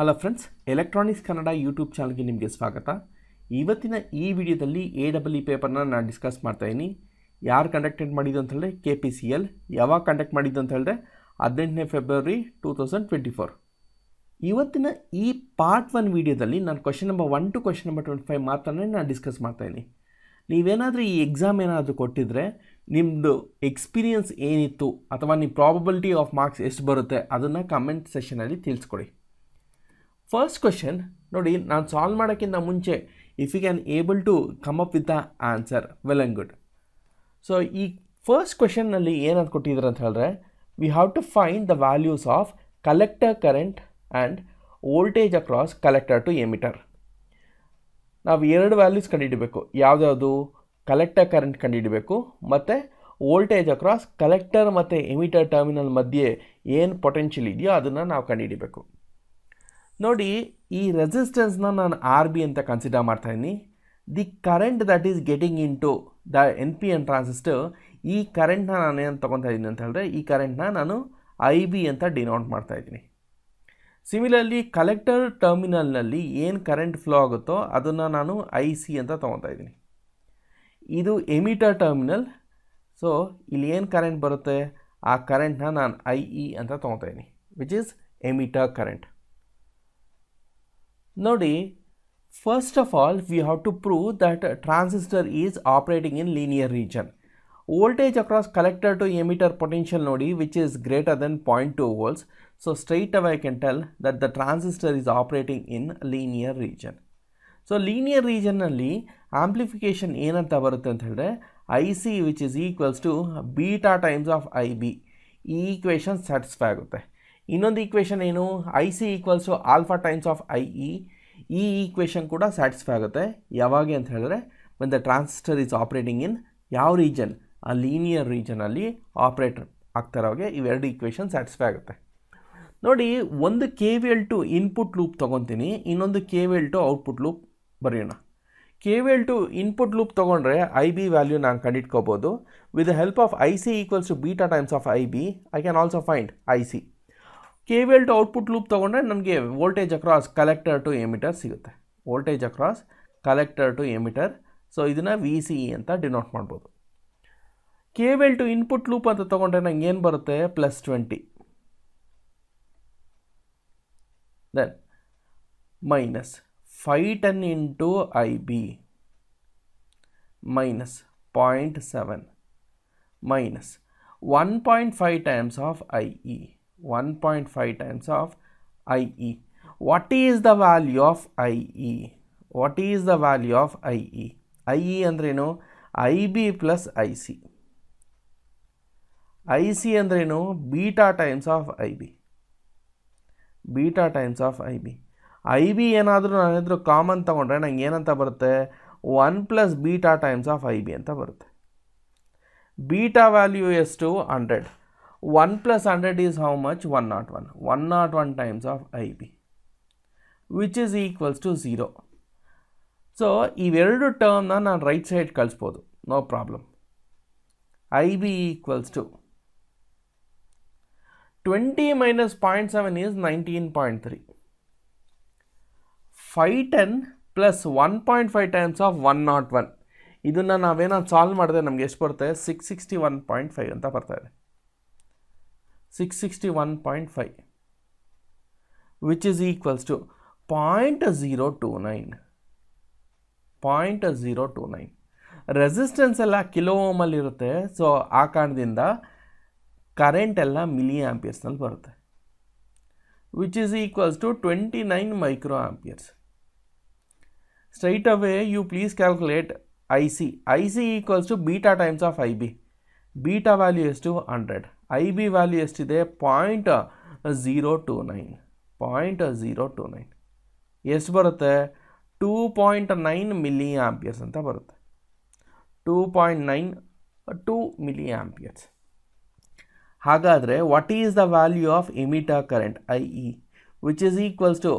Hello friends electronics Kannada YouTube ಚಾನಲ್ಗೆ ನಿಮಗೆ ಸ್ವಾಗತ ಇವತ್ತಿನ ಈ ವಿಡಿಯೋದಲ್ಲಿ ಎ ಡಬಲ್ ಇ e ಪೇಪರ್ನ ನಾನು ಡಿಸ್ಕಸ್ ಮಾಡ್ತಾಯಿದ್ದೀನಿ ಯಾರು ಕಂಡಕ್ಟೆಡ್ ಮಾಡಿದ್ದು ಅಂತ ಹೇಳಿದ್ರೆ ಕೆ ಪಿ ಸಿ ಎಲ್ ಯಾವಾಗ ಕಂಡಕ್ಟ್ ಮಾಡಿದ್ದು ಅಂತ ಹೇಳಿದ್ರೆ ಹದಿನೆಂಟನೇ February two thousand twenty four ಇವತ್ತಿನ ಈ ಪಾರ್ಟ್ ಒನ್ ವಿಡಿಯೋದಲ್ಲಿ ನಾನು question number one to question number twenty five ಮಾತ್ರನೇ ನಾನು ಡಿಸ್ಕಸ್ ಮಾಡ್ತಾಯಿದ್ದೀನಿ ನೀವೇನಾದರೂ ಈ ಎಕ್ಸಾಮ್ ಏನಾದರೂ ಕೊಟ್ಟಿದ್ರೆ ನಿಮ್ಮದು ಎಕ್ಸ್ಪೀರಿಯನ್ಸ್ ಏನಿತ್ತು ಅಥವಾ ನಿಮ್ಮ ಪ್ರಾಬಬಿಲಿಟಿ ಆಫ್ ಮಾರ್ಕ್ಸ್ ಎಷ್ಟು ಬರುತ್ತೆ ಅದನ್ನು ಕಮೆಂಟ್ ಸೆಷನಲ್ಲಿ ತಿಳಿಸ್ಕೊಡಿ ಫಸ್ಟ್ ಕ್ವೆಶನ್ ನೋಡಿ ನಾನು ಸಾಲ್ವ್ ಮಾಡೋಕ್ಕಿಂತ ಮುಂಚೆ if you can able to come up with the answer well and good so ಈ ಫಸ್ಟ್ ಕ್ವೆಶನ್ನಲ್ಲಿ ಏನಂತ ಕೊಟ್ಟಿದ್ದಾರೆ ಅಂತ ಹೇಳಿದ್ರೆ we have to find the values of collector current and voltage across collector to emitter ನಾವು ಎರಡು ವ್ಯಾಲ್ಯೂಸ್ ಕಂಡುಹಿಡಬೇಕು ಯಾವುದ್ಯಾವುದು ಕಲೆಕ್ಟರ್ ಕರೆಂಟ್ ಕಂಡುಹಿಡಬೇಕು ಮತ್ತು ವೋಲ್ಟೇಜ್ ಅಕ್ರಾಸ್ ಕಲೆಕ್ಟರ್ ಮತ್ತು ಎಮಿಟರ್ ಟರ್ಮಿನಲ್ ಮಧ್ಯೆ ಏನು ಪೊಟೆನ್ಷಿಯಲ್ ಇದೆಯೋ ಅದನ್ನು ನಾವು ಕಂಡುಹಿಡಬೇಕು ನೋಡಿ ಈ ರೆಸಿಸ್ಟೆನ್ಸ್ನ ನಾನು ಆರ್ ಬಿ ಅಂತ ಕನ್ಸಿಡರ್ ಮಾಡ್ತಾ ಇದ್ದೀನಿ the current that is getting in to the N P N transistor ಈ ಕರೆಂಟ್ನ ನಾನು ಏನು ತೊಗೊತಾ ಇದ್ದೀನಿ ಅಂತ ಹೇಳಿದ್ರೆ ಈ ಕರೆಂಟ್ನ ನಾನು ಐ ಬಿ ಅಂತ ಡಿನೋಟ್ ಮಾಡ್ತಾ ಇದ್ದೀನಿ ಸಿಮಿಲರ್ಲಿ ಕಲೆಕ್ಟರ್ ಟರ್ಮಿನಲ್ನಲ್ಲಿ ಏನು ಕರೆಂಟ್ ಫ್ಲೋ ಆಗುತ್ತೋ ಅದನ್ನು ನಾನು ಐ ಸಿ ಅಂತ ತೊಗೊತಾ ಇದ್ದೀನಿ ಇದು ಎಮಿಟರ್ ಟರ್ಮಿನಲ್ ಸೊ ಇಲ್ಲಿ ಏನು ಕರೆಂಟ್ ಬರುತ್ತೆ ಆ ಕರೆಂಟ್ನ ನಾನು ಐ ಇ ಅಂತ ತೊಗೊತಾ ಇದ್ದೀನಿ which is emitter current Now, first of all, we have to prove that a transistor is operating in linear region. Voltage across collector to emitter potential node which is greater than 0.2 volts. So straight away I can tell that the transistor is operating in linear region. So linear ರೀಜನ್ನಲ್ಲಿ amplification ಏನಂತ ಬರುತ್ತೆ ಅಂತ ಹೇಳಿದ್ರೆ I C which is equals to beta times of I B ಈ equation satisfy ಆಗುತ್ತೆ ಇನ್ನೊಂದು equation ಏನು I C equals alpha times of I E ಈ ಈಕ್ವೇಷನ್ ಕೂಡ ಸ್ಯಾಟಿಸ್ಫೈ ಆಗುತ್ತೆ ಯಾವಾಗ ಅಂತ ಹೇಳಿದ್ರೆ ಒಂದು the transistor is operating in ಯಾವ ರೀಜನ್ ಆ ಲೀನಿಯರ್ ರೀಜನಲ್ಲಿ ಆಪ್ರೇಟ್ ಇರೋಗೆ ಇವೆರಡು ಈಕ್ವೇಷನ್ ಸ್ಯಾಟಿಸ್ಫೈ ಆಗುತ್ತೆ ನೋಡಿ ಒಂದು K V L to input loop ತೊಗೊತೀನಿ ಇನ್ನೊಂದು K V L to output loop ಬರೆಯೋಣ K V L to input loop ತೊಗೊಂಡ್ರೆ ಐ ಬಿ ವ್ಯಾಲ್ಯೂ ನಾನು ಕಂಡಿಟ್ಕೋಬೋದು with the help of I C equals to beta times of I B I can also find I C K V to output loop ತೊಗೊಂಡ್ರೆ ನನಗೆ voltage across collector to emitter ಸಿಗುತ್ತೆ voltage across collector to emitter so ಇದನ್ನು V C E ಅಂತ denote ಮಾಡ್ಬೋದು K V to input loop ಅಂತ ತೊಗೊಂಡ್ರೆ ನಂಗೆ ಏನು ಬರುತ್ತೆ ಪ್ಲಸ್ ಟ್ವೆಂಟಿ ದೆನ್ ಮೈನಸ್ ಫೈ ten into I B minus point seven minus one point five times of I E one 1.5 times of IE. What is the value of IE? What is the value of IE? IE ಅಂದ್ರೇನು I B plus I C I C ಅಂದ್ರೇನು beta times of I B beta times of I B I B ಏನಾದರೂ ನಾನು ಎದುರು common ತೊಗೊಂಡ್ರೆ ನಂಗೆ ಏನಂತ ಬರುತ್ತೆ one plus beta times of I B ಅಂತ ಬರುತ್ತೆ ಬೀಟಾ ವ್ಯಾಲ್ಯೂ ಎಷ್ಟು hundred 1 plus 100 is how much One one. One not not one times of ib which is equals to 0 so this two term na na right side kals podu no problem ib equals to 20 minus 0.7 is 19.3 510 plus 1.5 times of one not one. idunna na solve madide namge 661.5 anta bartade 661.5 661.5 which is equals to 0.029 0.029 resistance ಎಲ್ಲ kilo ಓಮಲ್ಲಿ ಇರುತ್ತೆ so ಆ ಕಾರಣದಿಂದ current ಎಲ್ಲ milli ಆ್ಯಂಪಿಯರ್ಸ್ನಲ್ಲಿ ಬರುತ್ತೆ which is equals to twenty nine micro amperes straight away you please calculate I C I C equals to beta times of I B beta value ಎಷ್ಟು hundred IB value is to ಎಷ್ಟಿದೆ 0.029 0.029 ಎಷ್ಟು ಬರುತ್ತೆ 2.9 milli amperes ಅಂತ ಬರುತ್ತೆ 2.9 2 milliampere. Amperes ಹಾಗಾದ್ರೆ what is the value of emitter current IE which is equals to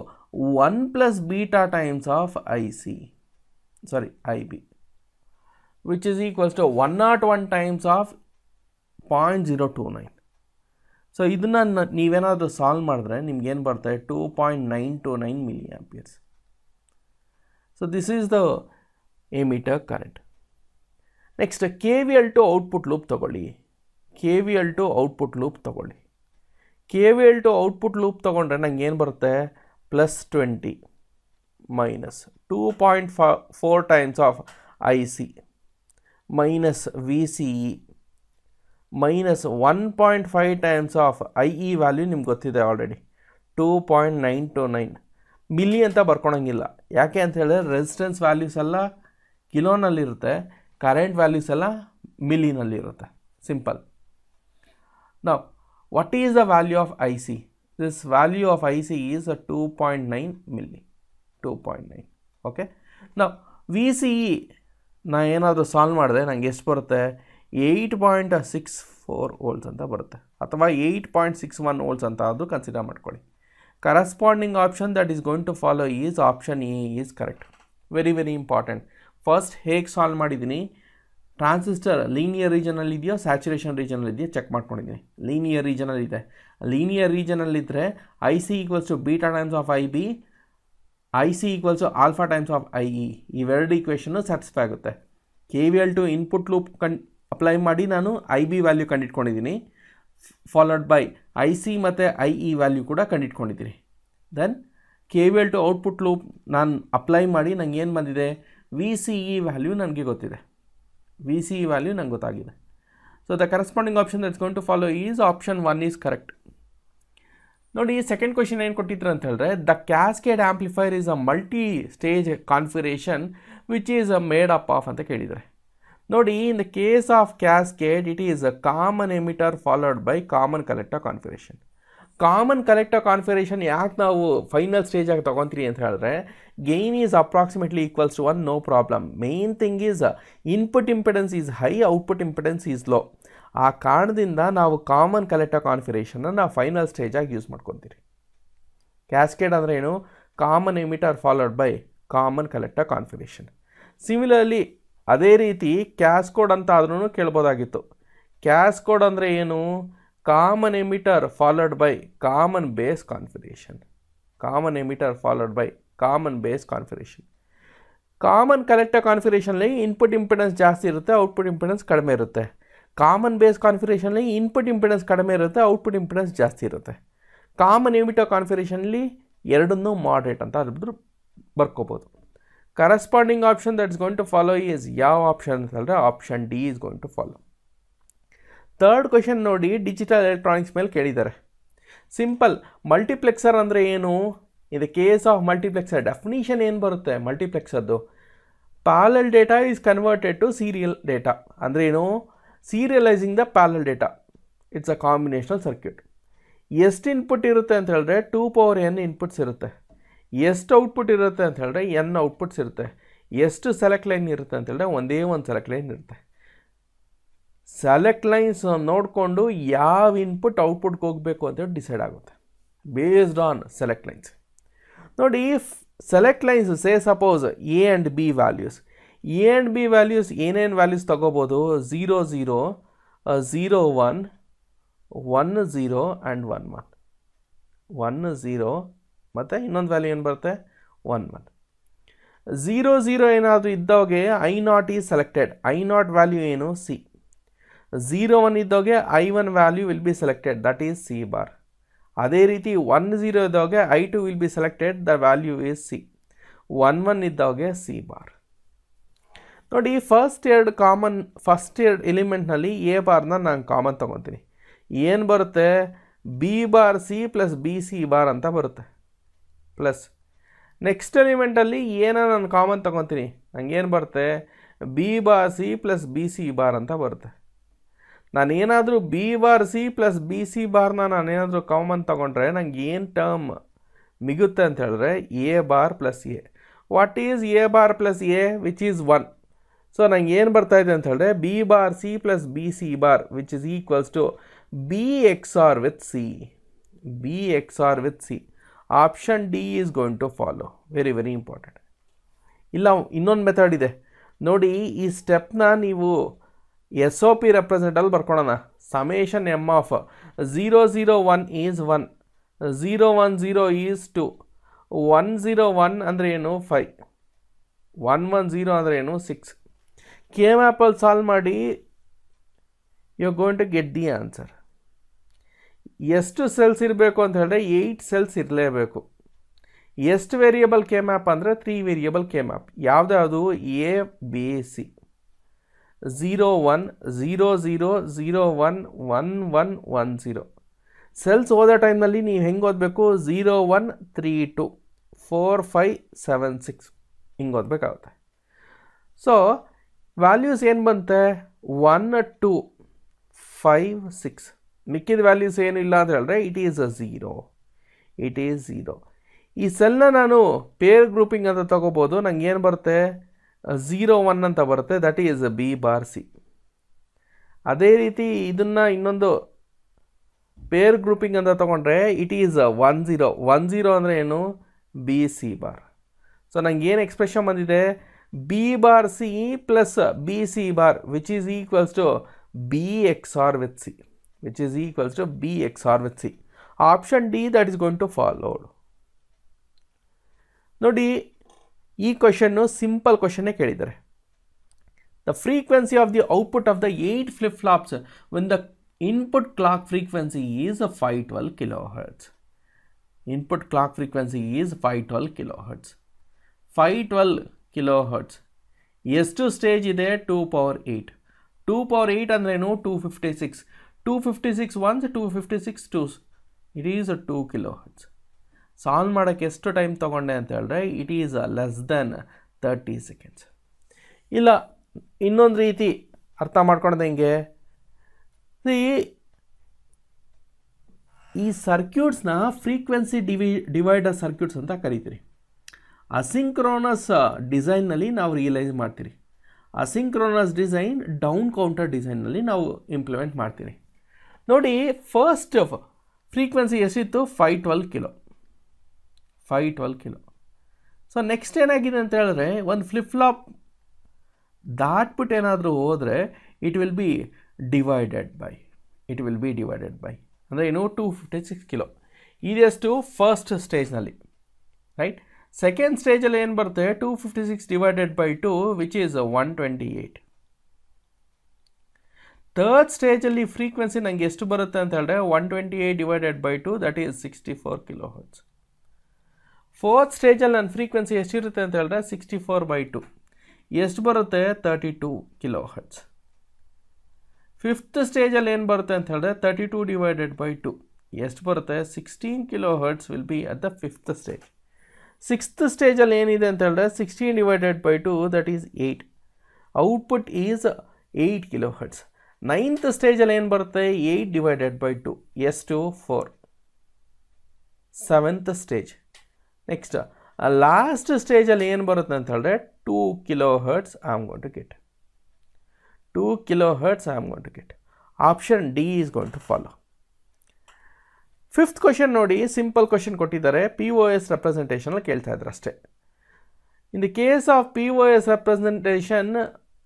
1 plus beta times of IC sorry IB which is equals to one not one times of point zero two nine so ಇದನ್ನು ನೀವೇನಾದರೂ solve ಮಾಡಿದ್ರೆ ನಿಮ್ಗೇನು ಬರ್ತದೆ two point nine two nine million amperes so this is the emitter current next K V L to output loop ತೊಗೊಳ್ಳಿ K V L to output loop ತೊಗೊಳ್ಳಿ K V L to output loop ತೊಗೊಂಡ್ರೆ ನಂಗೆ ಏನು ಬರುತ್ತೆ plus twenty minus two point ಫ four times of I C minus V C E minus one point five times of I E value ನಿಮ್ಗೆ ಗೊತ್ತಿದೆ already two point nine two nine milli ಅಂತ ಬರ್ಕೊಳಂಗಿಲ್ಲ ಯಾಕೆ ಅಂತ ಹೇಳಿದ್ರೆ ರೆಸಿಸ್ಟೆನ್ಸ್ ವ್ಯಾಲ್ಯೂಸ್ ಎಲ್ಲ ಕಿಲೋನಲ್ಲಿರುತ್ತೆ current values ಎಲ್ಲ ಮಿಲಿನಲ್ಲಿರುತ್ತೆ ಸಿಂಪಲ್ ನಾವು what is the value of I C this value of I C is a two point nine milli two point nine okay ನಾವು ವಿ ಸಿ ಇ ನಾನು ಏನಾದರೂ ಸಾಲ್ವ್ ಮಾಡಿದೆ ನಂಗೆ ಎಷ್ಟು ಬರುತ್ತೆ eight point six four volts ಅಂತ ಬರುತ್ತೆ ಅಥವಾ eight point six one volts ಅಂತ ಅದು ಕನ್ಸಿಡರ್ ಮಾಡ್ಕೊಳ್ಳಿ corresponding option that is going to follow is option A is correct very very important first ಹೇಗೆ ಸಾಲ್ವ್ ಮಾಡಿದ್ದೀನಿ ಟ್ರಾನ್ಸಿಸ್ಟರ್ ಲೀನಿಯರ್ ರೀಜನಲ್ಲಿ ಇದೆಯೋ ಸ್ಯಾಚುರೇಷನ್ ರೀಜನಲ್ಲಿ ಇದೆಯೋ ಚೆಕ್ ಮಾಡ್ಕೊಂಡಿದ್ದೀನಿ ಲೀನಿಯರ್ ರೀಜನಲ್ಲಿದೆ ಲೀನಿಯರ್ ರೀಜನಲ್ಲಿದ್ದರೆ I C equals to beta times of I B I C equals to alpha times of I E ಇವೆರಡು ಈಕ್ವೇಷನ್ನು ಸ್ಯಾಟಿಸ್ಫೈ ಆಗುತ್ತೆ K V L to input loop ಕಂಡ್ ಅಪ್ಲೈ ಮಾಡಿ ನಾನು ಐ ಬಿ ವ್ಯಾಲ್ಯೂ ಕಂಡಿಟ್ಕೊಂಡಿದ್ದೀನಿ followed by I C ಮತ್ತು I E value ಕೂಡ ಕಂಡಿಟ್ಕೊಂಡಿದ್ದೀನಿ then K V L to output loop ನಾನು ಅಪ್ಲೈ ಮಾಡಿ ನಂಗೆ ಏನು ಬಂದಿದೆ ವಿ ಸಿ ಇ ವ್ಯಾಲ್ಯೂ ನನಗೆ ಗೊತ್ತಿದೆ ವಿ ಸಿ ಇ ವ್ಯಾಲ್ಯೂ ನಂಗೆ ಗೊತ್ತಾಗಿದೆ so the corresponding option that's going to follow is option one is correct ನೋಡಿ ಸೆಕೆಂಡ್ ಕ್ವಶನ್ ಏನು ಕೊಟ್ಟಿದ್ರು ಅಂತ ಹೇಳಿದ್ರೆ the cascade amplifier is a multi stage configuration which is a made up of ಅಂತ ಕೇಳಿದರೆ ನೋಡಿ in the case of cascade it is a common emitter followed by common collector configuration common collector configuration ಯಾಕೆ ನಾವು final ಸ್ಟೇಜಾಗಿ ತೊಗೊತೀರಿ ಅಂತ ಹೇಳಿದ್ರೆ gain is approximately equals to one no problem main thing is input impedance is high output impedance is low ಆ ಕಾರಣದಿಂದ ನಾವು common collector ಕಾನ್ಫಿಗರೇಷನ್ನ ನಾವು ಫೈನಲ್ ಸ್ಟೇಜಾಗಿ ಯೂಸ್ ಮಾಡ್ಕೊತೀರಿ ಕ್ಯಾಸ್ಕೇಡ್ ಅಂದರೆ ಏನು common emitter followed by common collector configuration similarly ಅದೇ ರೀತಿ ಕ್ಯಾಸ್ ಕೋಡ್ ಅಂತ ಆದ್ರೂ ಕೇಳ್ಬೋದಾಗಿತ್ತು ಕ್ಯಾಸ್ ಕೋಡ್ ಅಂದರೆ ಏನು common emitter followed by common base configuration common emitter followed by common base configuration common collector ಕಾನ್ಫಿಗರೇಷನ್ಲಿ ಇನ್ಪುಟ್ ಇಂಪಿಡೆನ್ಸ್ ಜಾಸ್ತಿ ಇರುತ್ತೆ ಔಟ್ಪುಟ್ ಇಂಪಿಡೆನ್ಸ್ ಕಡಿಮೆ ಇರುತ್ತೆ ಕಾಮನ್ ಬೇಸ್ ಕಾನ್ಫಿಗರೇಷನ್ಲಿ ಇನ್ಪುಟ್ ಇಂಪಿಡೆನ್ಸ್ ಕಡಿಮೆ ಇರುತ್ತೆ ಔಟ್ಪುಟ್ ಇಂಪಿಡೆನ್ಸ್ ಜಾಸ್ತಿ ಇರುತ್ತೆ ಕಾಮನ್ ಎಮಿಟರ್ ಕಾನ್ಫಿಗರೇಷನ್ಲಿ ಎರಡನ್ನೂ ಮಾಡ್ರೇಟ್ ಅಂತ ಅದ್ರ ಬರ್ಕೋಬೋದು corresponding option that's going to follow is ಯಾವ ಆಪ್ಷನ್ ಅಂತಂದರೆ option D is going to follow third question ನೋಡಿ ಡಿಜಿಟಲ್ ಎಲೆಕ್ಟ್ರಾನಿಕ್ಸ್ ಮೇಲೆ ಕೇಳಿದ್ದಾರೆ ಸಿಂಪಲ್ ಮಲ್ಟಿಪ್ಲೆಕ್ಸರ್ ಅಂದರೆ ಏನು ಇದು ಕೇಸ್ ಆಫ್ ಮಲ್ಟಿಪ್ಲೆಕ್ಸರ್ ಡೆಫಿನಿಷನ್ ಏನು ಬರುತ್ತೆ ಮಲ್ಟಿಪ್ಲೆಕ್ಸರ್ದು parallel data is converted to serial data ಅಂದರೆ ಏನು serializing the parallel data it's a combinational circuit ಎಷ್ಟು ಇನ್ಪುಟ್ ಇರುತ್ತೆ ಅಂತ ಹೇಳಿದ್ರೆ ಟೂ ಪವರ್ ಎನ್ ಇನ್ಪುಟ್ಸ್ ಇರುತ್ತೆ ಎಷ್ಟು ಔಟ್ಪುಟ್ ಇರುತ್ತೆ ಅಂತ ಹೇಳಿದ್ರೆ ಎನ್ ಔಟ್ಪುಟ್ಸ್ ಇರುತ್ತೆ ಎಷ್ಟು ಸೆಲೆಕ್ಟ್ ಲೈನ್ ಇರುತ್ತೆ ಅಂತ ಹೇಳಿದ್ರೆ ಒಂದೇ ಒಂದು ಸೆಲೆಕ್ಟ್ ಲೈನ್ ಇರುತ್ತೆ ಸೆಲೆಕ್ಟ್ ಲೈನ್ಸ್ ನೋಡಿಕೊಂಡು ಯಾವ ಇನ್ಪುಟ್ ಔಟ್ಪುಟ್ಗೆ ಹೋಗಬೇಕು ಅಂತೇಳಿ ಡಿಸೈಡ್ ಆಗುತ್ತೆ ಬೇಸ್ಡ್ ಆನ್ ಸೆಲೆಕ್ಟ್ ಲೈನ್ಸ್ ನೋಡಿ select lines say suppose A and B values A and B values ಏನೇನು ವ್ಯಾಲ್ಯೂಸ್ ತೊಗೋಬೋದು zero zero zero one one zero and one one one zero ಮತ್ತು ಇನ್ನೊಂದು ವ್ಯಾಲ್ಯೂ ಏನು ಬರುತ್ತೆ ಒನ್ ಒನ್ ಝೀರೋ ಝೀರೋ ಏನಾದರೂ ಇದ್ದವಾಗೆ I naught is selected I naught value ಏನು C zero one ಇದ್ದವಾಗೆ I one value will be selected that is C bar ಅದೇ ರೀತಿ ಒನ್ ಝೀರೋ ಇದ್ದವಾಗೆ I two will be selected the value is C one one ಇದ್ದವಾಗೆ C bar ನೋಡಿ first ಎರಡು common first ಎರಡು ಎಲಿಮೆಂಟ್ನಲ್ಲಿ A ಬಾರ್ನ ನಾನು ಕಾಮನ್ ತೊಗೊತೀನಿ ಏನು ಬರುತ್ತೆ B bar C plus B C bar ಅಂತ ಬರುತ್ತೆ ಪ್ಲಸ್ ನೆಕ್ಸ್ಟ್ ಎಲಿಮೆಂಟಲ್ಲಿ ಏನೋ ನಾನು ಕಾಮನ್ ತೊಗೊತೀನಿ ನನಗೇನು ಬರುತ್ತೆ B bar C plus B C bar ಅಂತ ಬರುತ್ತೆ ನಾನೇನಾದರೂ B bar C plus B C ಬಾರ್ನ ನಾನೇನಾದರೂ ಕಾಮನ್ ತೊಗೊಂಡ್ರೆ ನನಗೆ ಏನು ಟರ್ಮ್ ಮಿಗುತ್ತೆ ಅಂತ ಹೇಳಿದ್ರೆ A bar plus A what is A bar plus A which is one so ನಂಗೆ ಏನು ಬರ್ತಾಯಿದೆ ಅಂತ ಹೇಳಿದ್ರೆ B bar C plus B C bar which is equals to B X R with C B X R with C option D is going to follow very very important ಇಲ್ಲ ಇನ್ನೊಂದು method ಇದೆ ನೋಡಿ ಈ ಸ್ಟೆಪ್ನ ನೀವು S O P ರೆಪ್ರೆಸೆಂಟಲ್ಲಿ ಬರ್ಕೊಳ್ಳೋಣ summation M of zero zero one is one zero one zero is two one zero one ಅಂದರೆ ಏನು ಫೈ ಒನ್ ಒನ್ ಝೀರೋ ಅಂದರೆ ಏನು ಸಿಕ್ಸ್ ಕೆ ಆ್ಯಪಲ್ಲಿ ಸಾಲ್ವ್ ಮಾಡಿ you going to get the answer ಎಷ್ಟು cells ಇರಬೇಕು ಅಂತ ಹೇಳಿದ್ರೆ ಏಯ್ಟ್ ಸೆಲ್ಸ್ ಇರಲೇಬೇಕು ಎಷ್ಟು ವೇರಿಯಬಲ್ ಕೆ ಮ್ಯಾಪ್ ಅಂದರೆ ತ್ರೀ ವೇರಿಯಬಲ್ ಕೆ ಮ್ಯಾಪ್ ಯಾವುದ್ಯಾವುದು A B C zero one zero zero zero one one one one zero cells ಓದೋ ಟೈಮ್ನಲ್ಲಿ ನೀವು ಹೆಂಗೆ ಓದಬೇಕು zero one three two four five seven six ಹಿಂಗೆ ಓದಬೇಕಾಗುತ್ತೆ ಸೊ ವ್ಯಾಲ್ಯೂಸ್ ಏನು ಬಂತೆ ಒನ್ ಟು ಫೈವ್ ಸಿಕ್ಸ್ ಮಿಕ್ಕಿದ ವ್ಯಾಲ್ಯೂಸ್ ಏನು ಇಲ್ಲ ಅಂತ ಹೇಳಿದ್ರೆ it is a zero it is zero ಈ ಸೆಲ್ನ ನಾನು ಪೇರ್ ಗ್ರೂಪಿಂಗ್ ಅಂತ ತಗೋಬೋದು ನಂಗೆ ಏನು ಬರುತ್ತೆ ಝೀರೋ ಒನ್ ಅಂತ ಬರುತ್ತೆ that is B bar C ಅದೇ ರೀತಿ ಇದನ್ನು ಇನ್ನೊಂದು ಪೇರ್ ಗ್ರೂಪಿಂಗ್ ಅಂತ ತೊಗೊಂಡ್ರೆ it is one zero one zero ಅಂದರೆ ಏನು ಬಿ ಸಿ ಬಾರ್ ಸೊ ನಂಗೆ ಏನು ಎಕ್ಸ್ಪ್ರೆಷನ್ ಬಂದಿದೆ B bar C plus B C bar which is equals to B X R with C which is equals to B X R XOR with C. Option D that is going to follow. Now, the equation, no simple question. I The frequency of the output of the 8 flip flops when the input clock frequency is 512 kilohertz. Input clock frequency is 512 kilohertz. 512 kilohertz. S2 stage is there 2 power 8. 2 power 8 and then 256. Fifty six ones two fifty six twos it is a two kilo ಹಚ್ solve ಮಾಡೋಕ್ಕೆ ಎಷ್ಟು time ತೊಗೊಂಡೆ ಅಂತ ಹೇಳಿದ್ರೆ it is a less than thirty seconds ಇಲ್ಲ ಇನ್ನೊಂದು ರೀತಿ ಅರ್ಥ ಮಾಡ್ಕೊಳ್ದಂಗೆ ಸಿ ಈ ಈ ಸರ್ಕ್ಯೂಟ್ಸ್ನ ಫ್ರೀಕ್ವೆನ್ಸಿ ಡಿವಿ ಡಿವೈಡರ್ ಸರ್ಕ್ಯೂಟ್ಸ್ ಅಂತ ಕರಿತೀರಿ ಅಸಿಂಕ್ರೋನಸ್ ಡಿಸೈನ್ನಲ್ಲಿ ನಾವು ರಿಯಲೈಸ್ ಮಾಡ್ತೀರಿ ಅಸಿಂಕ್ರೋನಸ್ ಡಿಸೈನ್ ಡೌನ್ ಕೌಂಟರ್ ಡಿಸೈನ್ನಲ್ಲಿ ನಾವು ಇಂಪ್ಲಿಮೆಂಟ್ ಮಾಡ್ತೀರಿ ನೋಡಿ ಫಸ್ಟ್ ಫ್ರೀಕ್ವೆನ್ಸಿ ಎಷ್ಟಿತ್ತು five twelve kilo five twelve kilo so next ಏನಾಗಿದೆ ಅಂತ ಹೇಳಿದ್ರೆ ಒಂದು ಫ್ಲಿಪ್ ಫ್ಲಾಪ್ ದಾಟ್ಬಿಟ್ಟು ಏನಾದರೂ ಹೋದರೆ it will be divided by it will be divided by ಅಂದರೆ ಏನು ಟೂ ಫಿಫ್ಟಿ ಸಿಕ್ಸ್ ಕಿಲೋ ಇದೆಷ್ಟು ಫಸ್ಟ್ ಸ್ಟೇಜ್ನಲ್ಲಿ ರೈಟ್ ಸೆಕೆಂಡ್ ಸ್ಟೇಜಲ್ಲಿ ಏನು ಬರುತ್ತೆ two fifty six divided by two which is one twenty eight third ಸ್ಟೇಜಲ್ಲಿ ಫ್ರೀಕ್ವೆನ್ಸಿ ನನಗೆ ಎಷ್ಟು ಬರುತ್ತೆ ಅಂತ ಹೇಳಿದ್ರೆ one twenty eight divided by two that is sixty four kilo hertz fourth ಸ್ಟೇಜಲ್ಲಿ ನನ್ನ ಫ್ರೀಕ್ವೆನ್ಸಿ ಎಷ್ಟಿರುತ್ತೆ ಅಂತ ಹೇಳಿದ್ರೆ ಸಿಕ್ಸ್ಟಿ ಫೋರ್ ಬೈ ಟು ಎಷ್ಟು ಬರುತ್ತೆ thirty two kilo hertz fifth ಸ್ಟೇಜಲ್ಲಿ ಏನು ಬರುತ್ತೆ ಅಂತ ಹೇಳಿದ್ರೆ thirty two divided by two ಎಷ್ಟು ಬರುತ್ತೆ sixteen kilo hertz will be at the fifth stage sixth ಸ್ಟೇಜಲ್ಲಿ ಏನಿದೆ ಅಂತ ಹೇಳಿದ್ರೆ sixteen divided by two that is eight output is eight kilo hertz ninth ಸ್ಟೇಜಲ್ಲಿ ಏನು ಬರುತ್ತೆ eight divided by two is to four seventh stage next last ಸ್ಟೇಜಲ್ಲಿ ಏನು ಬರುತ್ತೆ ಅಂತ ಹೇಳಿದ್ರೆ two kilo hertz I'm going to get two kilo hertz I'm going to get option D is going to follow fifth question ನೋಡಿ simple question ಕೊಟ್ಟಿದ್ದಾರೆ P O S ರೆಪ್ರೆಸೆಂಟೇಷನಲ್ಲಿ ಕೇಳ್ತಾ ಇದ್ರು ಅಷ್ಟೇ in the case of P O S representation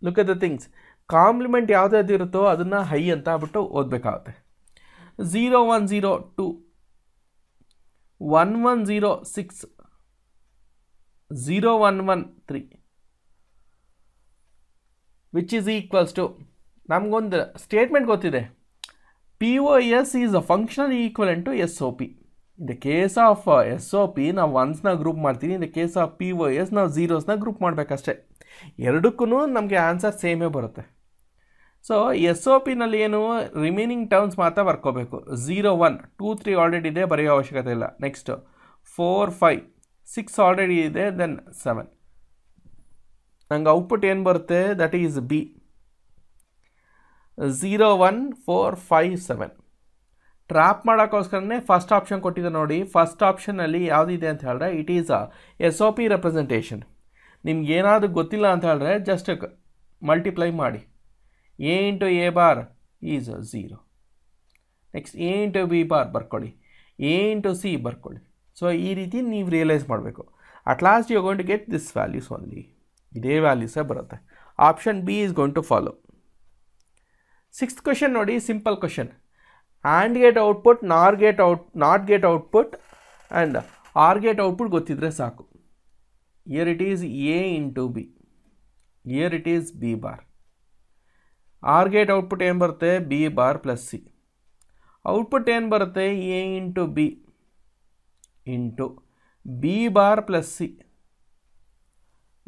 look at the things complement ಯಾವುದ್ಯಾವ್ದು ಇರುತ್ತೋ ಅದನ್ನು high ಅಂತ ಬಿಟ್ಟು ಓದಬೇಕಾಗುತ್ತೆ zero one zero to one one zero six zero one one three which is equals to ನಮಗೊಂದು ಸ್ಟೇಟ್ಮೆಂಟ್ ಗೊತ್ತಿದೆ P O S is a functional equal to S O P in the case of S O P ನಾವು ಒನ್ಸ್ನ group ಮಾಡ್ತೀನಿ in the case of P O S ನಾವು ಝೀರೋಸ್ನ group ಮಾಡಬೇಕಷ್ಟೇ ಎರಡಕ್ಕೂ ನಮಗೆ answer ಸೇಮೇ ಬರುತ್ತೆ ಸೊ ಎಸ್ ಒ ಪಿನಲ್ಲಿ ಏನು remaining terms ಮಾತ್ರ ಬರ್ಕೋಬೇಕು zero one two three already ಇದೆ ಬರೆಯೋ ಅವಶ್ಯಕತೆ ಇಲ್ಲ next four five six already ಇದೆ ದೆನ್ ಸೆವೆನ್ ನಂಗೆ ಔಟ್ಪುಟ್ ಏನು ಬರುತ್ತೆ that is B zero one four five seven trap ಮಾಡೋಕ್ಕೋಸ್ಕರನೇ ಫಸ್ಟ್ ಆಪ್ಷನ್ ಕೊಟ್ಟಿದ್ದೆ ನೋಡಿ ಫಸ್ಟ್ ಆಪ್ಷನ್ನಲ್ಲಿ ಯಾವುದಿದೆ ಅಂತ ಹೇಳಿದ್ರೆ it is a S O P representation ನಿಮ್ಗೆ ಏನಾದರೂ ಗೊತ್ತಿಲ್ಲ ಅಂತ ಹೇಳಿದ್ರೆ ಜಸ್ಟ್ ಮಲ್ಟಿಪ್ಲೈ ಮಾಡಿ A into A bar is zero next A into B bar ಬರ್ಕೊಳ್ಳಿ ಎ ಇಂಟು ಸಿ ಬರ್ಕೊಳ್ಳಿ ಸೊ ಈ ರೀತಿ ನೀವು ರಿಯಲೈಸ್ ಮಾಡಬೇಕು at last you going to get this values only ಇದೇ ವ್ಯಾಲ್ಯೂಸೇ ಬರುತ್ತೆ option B is going to follow sixth question ನೋಡಿ simple question and gate output nor gate out not gate output and or gate output ಗೊತ್ತಿದ್ರೆ ಸಾಕು here it is A into B here it is B bar or gate output B bar plus C output bay into B into B bar plus C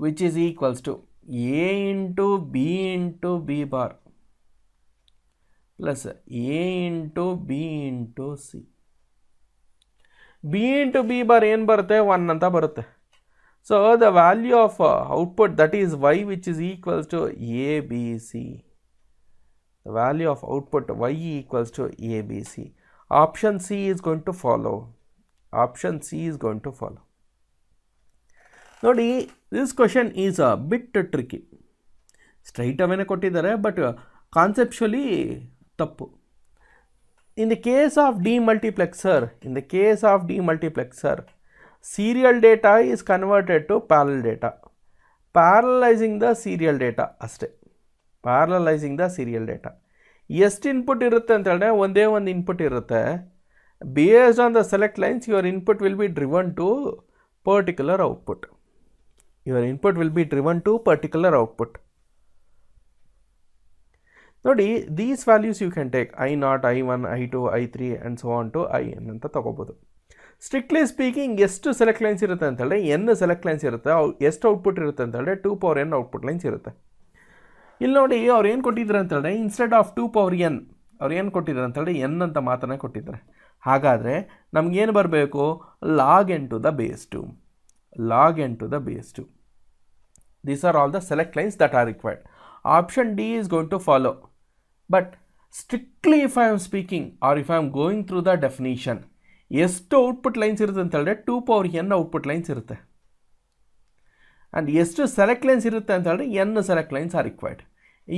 which is equal to into B into B bar plus into B into C B into B bar and बरते one B so the value of output that is Y which is equal to A B C value of output y equals to abc option c is going to follow option c is going to follow now this question is a bit tricky straight away kottidare but uh, conceptually tappu in the case of demultiplexer in the case of demultiplexer serial data is converted to parallel data parallelizing the serial data astray parallelising the serial data ಎಷ್ಟು input ಇರುತ್ತೆ ಅಂತ ಹೇಳಿದ್ರೆ ಒಂದೇ ಒಂದು input ಇರುತ್ತೆ based on the select lines your input will be driven to particular output your input will be driven to particular output ನೋಡಿ these values you can take I nought I one I two I three and so on to I N ಅಂತ ತೊಗೋಬೋದು strictly speaking ಎಷ್ಟು select lines ಇರುತ್ತೆ ಅಂತ ಹೇಳಿದ್ರೆ N select lines ಇರುತ್ತೆ ಎಷ್ಟು output ಇರುತ್ತೆ ಅಂತ ಹೇಳಿದ್ರೆ two power N output lines ಇರುತ್ತೆ ಇಲ್ಲಿ ನೋಡಿ ಅವ್ರು ಏನು ಕೊಟ್ಟಿದ್ದಾರೆ ಅಂತೇಳಿದ್ರೆ instead of two power N ಅವ್ರು ಏನು ಕೊಟ್ಟಿದ್ದಾರೆ ಅಂತೇಳಿ ಎನ್ ಅಂತ ಮಾತನ್ನು ಕೊಟ್ಟಿದ್ದಾರೆ ಹಾಗಾದರೆ ನಮಗೇನು ಬರಬೇಕು log N to the base two log N to the base two these are all the select lines that are required option D is going to follow but strictly if I am speaking or if I am going through the definition ಎಷ್ಟು output lines ಇರುತ್ತೆ ಅಂತ ಹೇಳಿದ್ರೆ two power N output lines ಇರುತ್ತೆ and ಎಷ್ಟು select lines ಇರುತ್ತೆ ಅಂತ ಹೇಳಿದ್ರೆ N select lines are required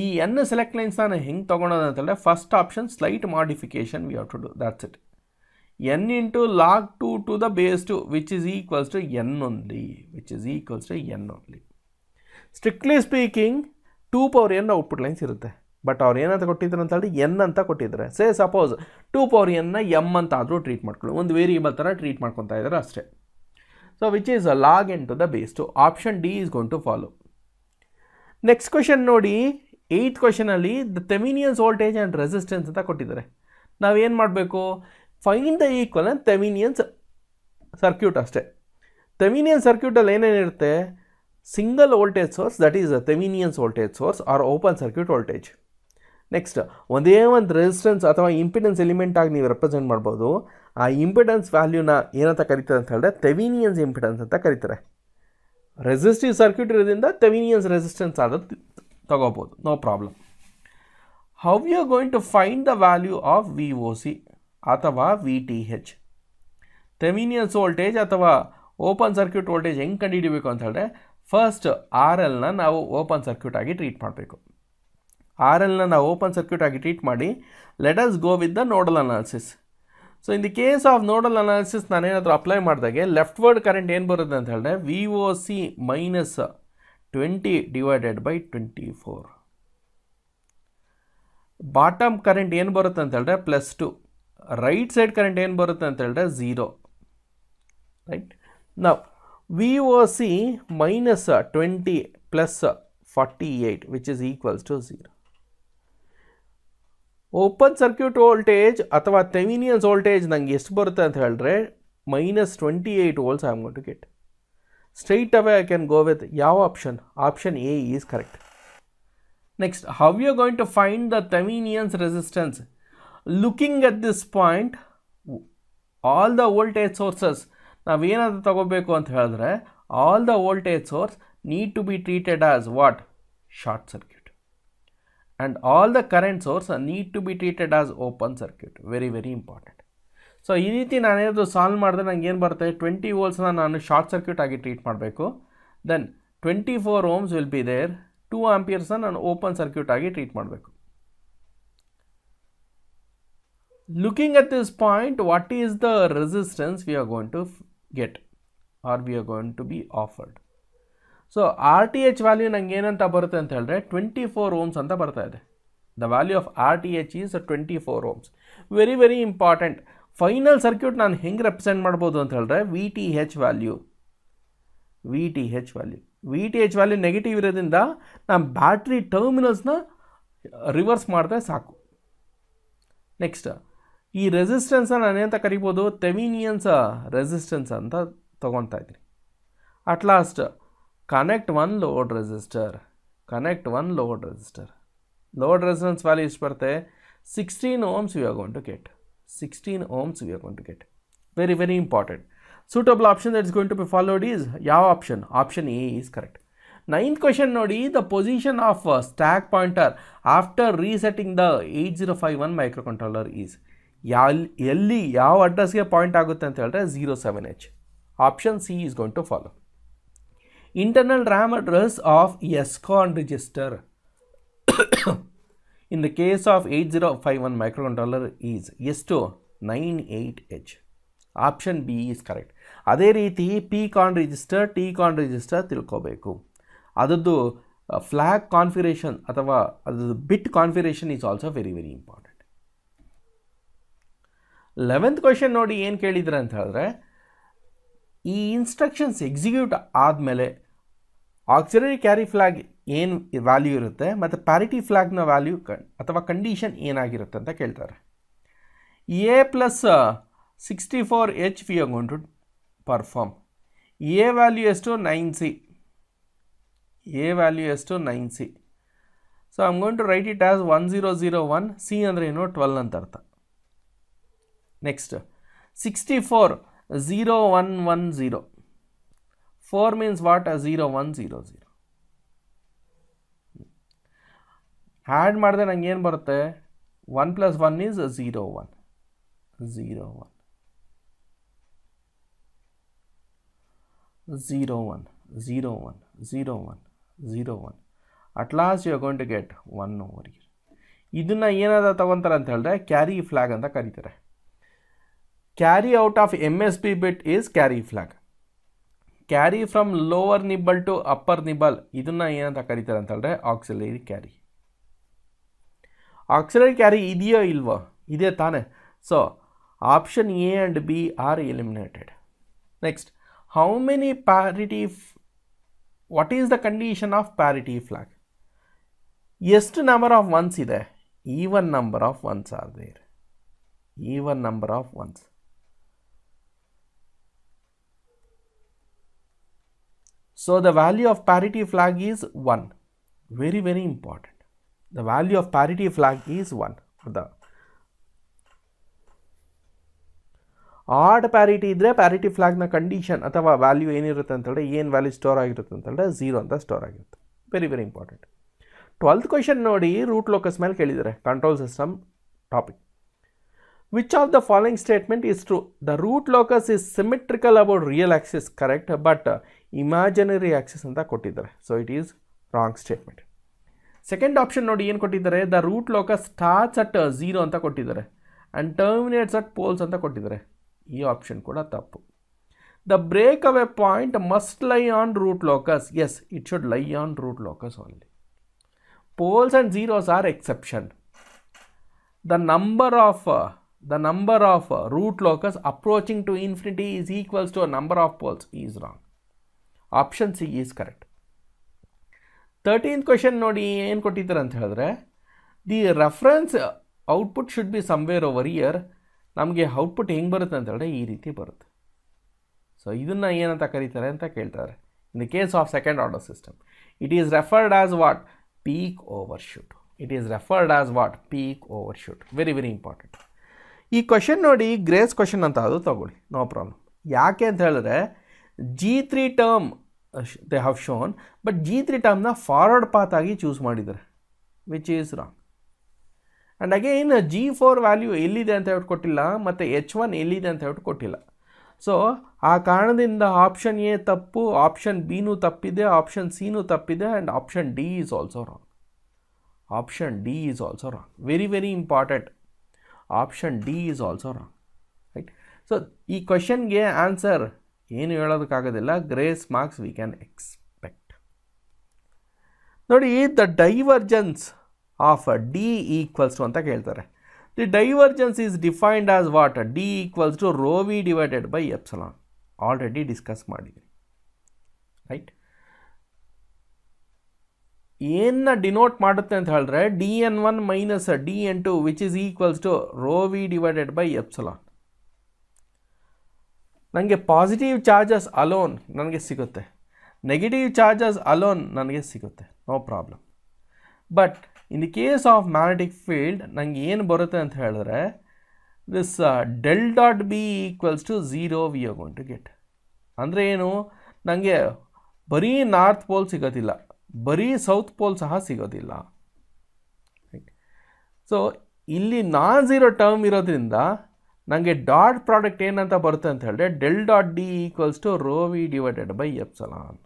ಈ ಎನ್ ಸೆಲೆಕ್ಟ್ ಲೈನ್ಸ್ ನಾನು ಹೆಂಗೆ ತೊಗೊಳೋದು ಅಂತಂದರೆ first option slight modification we have to do that's it N into log two to the base two which is equals to N only which is equals to N only strictly speaking two power N output lines ಇರುತ್ತೆ but ಅವ್ರು ಏನಂತ ಕೊಟ್ಟಿದ್ರು ಅಂತ ಹೇಳಿ N ಅಂತ ಕೊಟ್ಟಿದ್ದಾರೆ say suppose two power ಎನ್ನ M ಅಂತ ಆದರೂ ಟ್ರೀಟ್ ಮಾಡ್ಕೊಳ್ಳಿ ಒಂದು ವೇರಿಯಬಲ್ ಥರ ಟ್ರೀಟ್ ಮಾಡ್ಕೊತಾ ಇದ್ದಾರೆ ಅಷ್ಟೇ so which is a log N to the base two option D is going to follow next question ನೋಡಿ ಏಯ್ತ್ ಕ್ವಶನಲ್ಲಿ the Thevenin's voltage and resistance ಅಂತ ಕೊಟ್ಟಿದ್ದಾರೆ ನಾವೇನು ಮಾಡಬೇಕು find the equal and Thevenin's circuit ಅಷ್ಟೇ ತೆಮಿನಿಯನ್ ಸರ್ಕ್ಯೂಟಲ್ಲಿ ಏನೇನಿರುತ್ತೆ single voltage source that is a Thevenin's voltage source or open circuit voltage next ಒಂದೇ ಒಂದು ರೆಸಿಸ್ಟೆನ್ಸ್ ಅಥವಾ ಇಂಪಿಡೆನ್ಸ್ ಆಗಿ ನೀವು ರೆಪ್ರೆಸೆಂಟ್ ಮಾಡ್ಬೋದು ಆ ಇಂಪಿಡೆನ್ಸ್ ವ್ಯಾಲ್ಯೂನ ಏನಂತ ಕರಿತಾರೆ ಅಂತ ಹೇಳಿದ್ರೆ ತೆವಿನಿಯನ್ಸ್ ಇಂಪಿಡೆನ್ಸ್ ಅಂತ ಕರೀತಾರೆ ರೆಸಿಸ್ಟಿವ್ ಸರ್ಕ್ಯೂಟ್ ಇರೋದ್ರಿಂದ ತೆವಿನಿಯನ್ಸ್ ರೆಸಿಸ್ಟೆನ್ಸ್ ಆದದ್ದು ತಗೋಬೋದು no problem how you going to find the value of V O C ಅಥವಾ V T H Thevenin's voltage ಅಥವಾ ಓಪನ್ ಸರ್ಕ್ಯೂಟ್ ವೋಲ್ಟೇಜ್ ಹೆಂಗೆ ಕಂಡುಹಿಡಿಬೇಕು ಅಂತ ಹೇಳಿದ್ರೆ ಫಸ್ಟ್ ಆರ್ ಎಲ್ನ ನಾವು ಓಪನ್ ಸರ್ಕ್ಯೂಟ್ ಆಗಿ ಟ್ರೀಟ್ ಮಾಡಬೇಕು ಆರ್ ಎಲ್ನ ನಾವು ಓಪನ್ ಸರ್ಕ್ಯೂಟ್ ಆಗಿ ಟ್ರೀಟ್ ಮಾಡಿ let us go with the nodal analysis so in the case of nodal analysis ನಾನೇನಾದರೂ ಅಪ್ಲೈ ಮಾಡಿದಾಗೆ ಲೆಫ್ಟ್ ವರ್ಡ್ ಕರೆಂಟ್ ಏನು ಬರುತ್ತೆ ಅಂತ ಹೇಳಿದ್ರೆ V O C minus 20 divided by 24. Bottom current n barutthan thalda plus 2. Right side current n barutthan thalda 0. Right. Now, we will see minus 20 plus 48 which is equals to 0. Open circuit voltage athava Thevenian's voltage nang yes barutthan thalda minus 28 volts I am going to get straight away I can go with yao option. Option A is correct. Next, how we are going to find the Thevenian's resistance? Looking at this point, all the voltage sources, now we are going to talk all the voltage source need to be treated as what? Short circuit. And all the current source need to be treated as open circuit. Very, very important. So ಈ ರೀತಿ ನಾನೇನಾದರೂ solve ಮಾಡಿದ್ರೆ ನಂಗೆ ಏನು ಬರ್ತದೆ twenty ವೋಲ್ಸ್ನ ನಾನು short circuit ಆಗಿ ಟ್ರೀಟ್ ಮಾಡಬೇಕು then twenty four ohms will be there two ಆಂಪಿಯರ್ಸ್ನ ನಾನು ಓಪನ್ ಸರ್ಕ್ಯೂಟ್ ಆಗಿ ಟ್ರೀಟ್ ಮಾಡಬೇಕು looking at this point what is the resistance we are going to get R we are going to be offered so R T H value ನಂಗೆ ಏನಂತ ಬರುತ್ತೆ ಅಂತ ಹೇಳಿದ್ರೆ twenty four Ohm's ಅಂತ ಬರ್ತಾ ಇದೆ the value of R T H is twenty four ohms very very important final circuit ನಾನು ಹೆಂಗೆ ರೆಪ್ರೆಸೆಂಟ್ ಮಾಡ್ಬೋದು ಅಂತ ಹೇಳಿದ್ರೆ V T H value V T H value V T H value negative ಇರೋದ್ರಿಂದ ನಾನು ಬ್ಯಾಟ್ರಿ ಟರ್ಮಿನಲ್ಸ್ನ ರಿವರ್ಸ್ ಮಾಡಿದ್ರೆ ಸಾಕು next ಈ ರೆಸಿಸ್ಟೆನ್ಸ್ನ ನಾನೇಂತ ಕರಿಬೋದು ತೆವಿನಿಯನ್ಸ್ ರೆಸಿಸ್ಟೆನ್ಸ್ ಅಂತ ತೊಗೊತಾ ಇದ್ದೀನಿ at last connect one load resistor connect one load resistor load resistance value ಇಷ್ಟು ಬರುತ್ತೆ sixteen ohms you are to get 16 ohms we are going to get. Very, very important. Suitable option that is going to be followed is yav option. Option A is correct. Ninth question nodi, the position of stack pointer after resetting the 8051 microcontroller is. ಎಲ್ಲಿ ಯಾವ ಅಡ್ರೆಸ್ಗೆ point ಆಗುತ್ತೆ ಅಂತ ಹೇಳಿದ್ರೆ zero seven H option C is going to follow internal RAM address of SCON register in the case of five one microcontroller is ಎಷ್ಟು nine eight H option B is correct ಅದೇ ರೀತಿ PCON register TCON register ತಿಳ್ಕೋಬೇಕು ಅದರದ್ದು flag configuration ಅಥವಾ ಅದರದ್ದು bit configuration is also very very important eleventh question ನೋಡಿ ಏನು ಕೇಳಿದ್ರೆ ಅಂತ ಹೇಳಿದ್ರೆ ಈ ಇನ್ಸ್ಟ್ರಕ್ಷನ್ಸ್ ಎಕ್ಸಿಕ್ಯೂಟ್ ಆದಮೇಲೆ auxiliary carry flag and value इत मत प्यारीटी फ्लैग व्याल्यू अथवा condition and plus sixty four H P A perform A value as two nine C A value as two nine C so हम going to write it as one zero zero one C अरेनो twelve अंत अर्थ next sixty four zero one one zero four mean what zero one zero zero add ಮಾಡಿದೆ ನಂಗೆ ಏನು ಬರುತ್ತೆ one plus one is zero one zero one zero one zero one zero one zero one at last you account to get one over here ಇದನ್ನು ಏನಾದ್ರು ತಗೊತಾರೆ ಅಂತ ಹೇಳಿದ್ರೆ carry flag ಅಂತ ಕರೀತಾರೆ carry out of M S P bit is carry flag carry from lower nibble to upper nibble ಇದನ್ನು ಏನಂತ ಕರೀತಾರೆ ಅಂತ ಹೇಳಿದ್ರೆ auxiliary carry auxiliary carry idiya ilva ide thane so option a and b are eliminated next how many parity what is the condition of parity flag yes to number of ones ide even number of ones are there even number of ones so the value of parity flag is 1 very very important the value of parity flag is one the the parity ಇದ್ದರೆ parity ಫ್ಲ್ಯಾಗ್ನ condition ಅಥವಾ value ಏನಿರುತ್ತೆ ಅಂತ ಹೇಳಿದ್ರೆ ಏನು value store ಆಗಿರುತ್ತೆ ಅಂತ zero ಅಂತ ಸ್ಟೋರ್ ಆಗಿರುತ್ತೆ very very important twelfth question ನೋಡಿ ರೂಟ್ ಲೋಕಸ್ ಮೇಲೆ ಕೇಳಿದ್ದಾರೆ control system topic which of the following statement is true the root locus is symmetrical about real axis correct but imaginary axis ಅಂತ ಕೊಟ್ಟಿದ್ದಾರೆ so it is wrong statement second option ನೋಡಿ ಏನು ಕೊಟ್ಟಿದ್ದಾರೆ the root locus starts at zero ಅಂತ ಕೊಟ್ಟಿದ್ದಾರೆ and ಟರ್ಮಿನೇಟ್ಸ್ at poles ಅಂತ ಕೊಟ್ಟಿದ್ದಾರೆ ಈ ಆಪ್ಷನ್ ಕೂಡ ತಪ್ಪು the break away point must lie on root locus as it should lie on root locus only poles and zeros are exception the number of the number of root locus approaching to infinity is equals to a number of poles is wrong option C is correct thirteen question ನೋಡಿ ಏನು ಕೊಟ್ಟಿದ್ದಾರೆ ಅಂತ ಹೇಳಿದ್ರೆ the reference output should be somewhere over here ನಮಗೆ output ಹೆಂಗೆ ಬರುತ್ತೆ ಅಂತ ಹೇಳಿದ್ರೆ ಈ ರೀತಿ ಬರುತ್ತೆ ಸೊ ಇದನ್ನು ಏನಂತ ಕರೀತಾರೆ ಅಂತ ಕೇಳ್ತಾರೆ in the case of second order system it is referred as what peak overshoot it is referred as what peak overshoot very very important ಈ ಕ್ವಶನ್ ನೋಡಿ ಗ್ರೇಸ್ ಕ್ವಶನ್ ಅಂತ ಅದು ತಗೊಳ್ಳಿ ನೋ ಪ್ರಾಬ್ಲಮ್ ಯಾಕೆ ಅಂತ ಹೇಳಿದ್ರೆ G three term they have shown but G three ಟರ್ಮ್ನ forward path ಆಗಿ ಚೂಸ್ ಮಾಡಿದ್ದಾರೆ which is wrong and again G four value ಎಲ್ಲಿದೆ ಅಂತ ಹೇಳ್ಬಿಟ್ಟು ಕೊಟ್ಟಿಲ್ಲ ಮತ್ತು ಎಚ್ ಒನ್ ಎಲ್ಲಿದೆ ಅಂತ ಹೇಳ್ಬಿಟ್ಟು ಕೊಟ್ಟಿಲ್ಲ ಸೊ ಆ ಕಾರಣದಿಂದ ಆಪ್ಷನ್ ಎ ತಪ್ಪು ಆಪ್ಷನ್ ಬಿನೂ ತಪ್ಪಿದೆ ಆಪ್ಷನ್ ಸಿನೂ ತಪ್ಪಿದೆ and option D is also wrong option D is also wrong very very important option D is also wrong right so ಈ ಕ್ವೆಶನ್ಗೆ ಆನ್ಸರ್ ಏನು ಹೇಳೋದಕ್ಕಾಗೋದಿಲ್ಲ grace marks we can expect ನೋಡಿ the divergence of D equals to ಅಂತ ಕೇಳ್ತಾರೆ the divergence is defined as what D equals to rho V divided by epsilon already discuss ಮಾಡಿದ್ವಿ right ಏನ denote ಮಾಡುತ್ತೆ ಅಂತ ಹೇಳಿದ್ರೆ D N one minus D N two which is equals to rho V divided by epsilon ನನಗೆ positive charges alone ನನಗೆ ಸಿಗುತ್ತೆ negative charges alone ನನಗೆ ಸಿಗುತ್ತೆ no problem but in the case of magnetic field ನನಗೆ ಏನು ಬರುತ್ತೆ ಅಂತ ಹೇಳಿದ್ರೆ this del dot B equals to zero we are get ಅಂದರೆ ಏನು ನನಗೆ ಬರೀ ನಾರ್ತ್ ಪೋಲ್ ಸಿಗೋದಿಲ್ಲ ಬರೀ ಸೌತ್ ಪೋಲ್ ಸಹ ಸಿಗೋದಿಲ್ಲ ಸೊ ಇಲ್ಲಿ ನಾನ್ ಝೀರೋ ಟರ್ಮ್ ಇರೋದ್ರಿಂದ ನನಗೆ ಡಾಟ್ ಪ್ರಾಡಕ್ಟ್ ಏನಂತ ಬರುತ್ತೆ ಅಂತ ಹೇಳಿದ್ರೆ del dot D equals to rho V divided by epsilon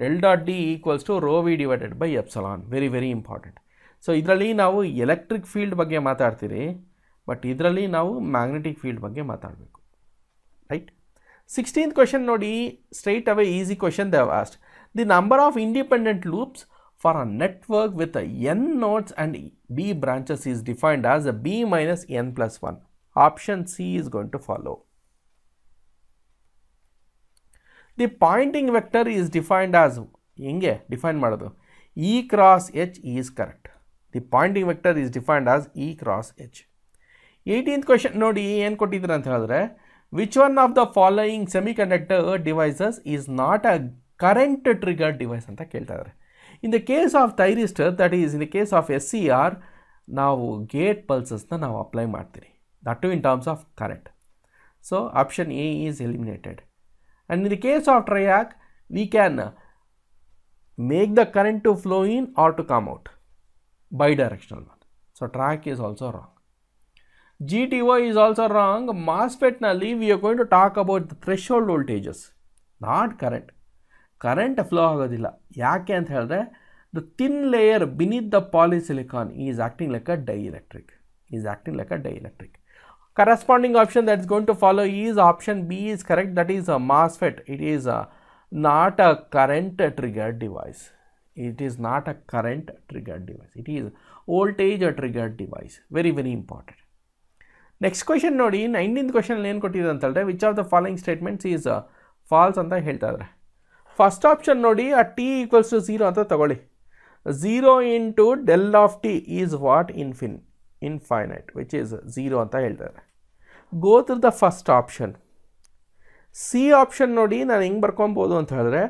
del dot D equals to rho V divided by epsilon very very important so ಇದರಲ್ಲಿ ನಾವು ಎಲೆಕ್ಟ್ರಿಕ್ ಫೀಲ್ಡ್ ಬಗ್ಗೆ ಮಾತಾಡ್ತೀರಿ ಬಟ್ ಇದರಲ್ಲಿ ನಾವು ಮ್ಯಾಗ್ನೆಟಿಕ್ ಫೀಲ್ಡ್ ಬಗ್ಗೆ ಮಾತಾಡಬೇಕು ರೈಟ್ ಸಿಕ್ಸ್ಟೀನ್ ಕ್ವೆಶನ್ ನೋಡಿ straight away easy question the ಆಸ್ಟ್ the number of independent loops for a network with N nodes and B branches is defined as B minus N plus one option C is going to follow the Poynting vector is defined as ಹೆಂಗೆ ಡಿಫೈನ್ ಮಾಡೋದು E cross H is correct the Poynting vector is defined as E cross H eighteen question ನೋಡಿ ಏನು ಕೊಟ್ಟಿದ್ದೀರ ಅಂತ ಹೇಳಿದ್ರೆ which one of the following semiconductor devices is not a current trigger device ಅಂತ ಕೇಳ್ತಾ ಇದ್ದಾರೆ in the case of thyristor that is in the case of S C R ನಾವು gate ಪಲ್ಸಸ್ನ ನಾವು ಅಪ್ಲೈ ಮಾಡ್ತೀರಿ that too in terms of current. So option A is eliminated. And in the case of triac, we can make the current to flow in or to come out bidirectional one. So track is also wrong. GTO is also wrong. MOSFET nally we are going to talk about the threshold voltages, not current. Current flow ಆಗೋದಿಲ್ಲ ಯಾಕೆ ಅಂತ ಹೇಳಿದ್ರೆ the thin layer beneath the polysilicon is acting like a dielectric is acting like a corresponding option that is going to follow is option B is correct that is a MOSFET it is a, not a current triggered device it is not a current triggered device it is voltage or triggered device very very important next question nodi 19th question which of the following statements is uh, false on the first option nodi at t equals to 0 anta 0 into del of t is what infin infinite which is 0 anta heltare go through the first option C option ನೋಡಿ ನಾನು ಹೆಂಗೆ ಬರ್ಕೊಬೋದು ಅಂತ ಹೇಳಿದ್ರೆ